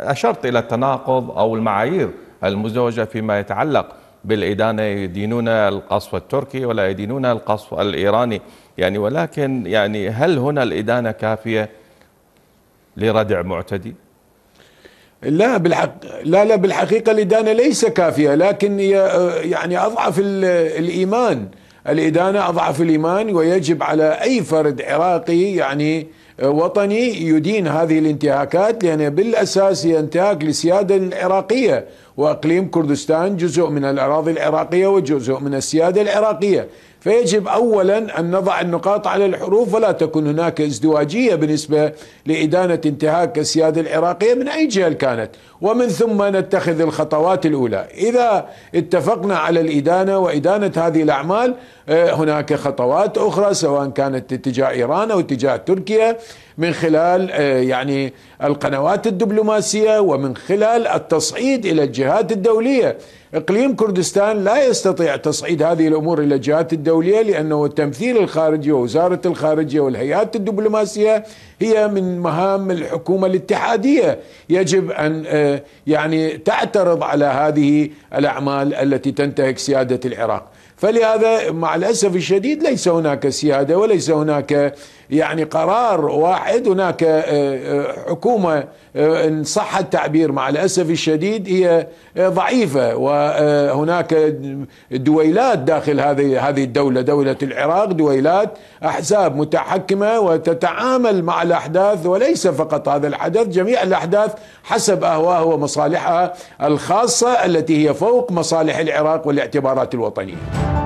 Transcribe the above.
أشرت إلى التناقض أو المعايير المزدوجة فيما يتعلق بالإدانة يدينون القصف التركي ولا يدينون القصف الإيراني يعني ولكن يعني هل هنا الإدانة كافية لردع معتدي؟ لا بالحق لا لا بالحقيقة الإدانة ليس كافية لكن يعني أضعف الإيمان الإدانة أضعف الإيمان ويجب على أي فرد عراقي يعني وطني يدين هذه الانتهاكات لأنها بالأساس هي انتهاك للسيادة العراقية وأقليم كردستان جزء من الأراضي العراقية وجزء من السيادة العراقية فيجب اولا ان نضع النقاط على الحروف ولا تكون هناك ازدواجيه بالنسبه لادانه انتهاك السياده العراقيه من اي جهه كانت، ومن ثم نتخذ الخطوات الاولى، اذا اتفقنا على الادانه وادانه هذه الاعمال آه، هناك خطوات اخرى سواء كانت اتجاه ايران او اتجاه تركيا من خلال آه، يعني القنوات الدبلوماسيه ومن خلال التصعيد الى الجهات الدوليه اقليم كردستان لا يستطيع تصعيد هذه الامور الى الجهات الدوليه لانه التمثيل الخارجي ووزاره الخارجيه والهيئات الدبلوماسيه هي من مهام الحكومه الاتحاديه يجب ان آه، يعني تعترض على هذه الاعمال التي تنتهك سياده العراق فلهذا مع الاسف الشديد ليس هناك سياده وليس هناك يعني قرار واحد هناك آه، آه، حكومه ان صح التعبير مع الاسف الشديد هي ضعيفه و وهناك دويلات داخل هذه هذه الدولة دولة العراق دويلات أحزاب متحكمة وتتعامل مع الأحداث وليس فقط هذا الحدث جميع الأحداث حسب أهواها ومصالحها الخاصة التي هي فوق مصالح العراق والاعتبارات الوطنية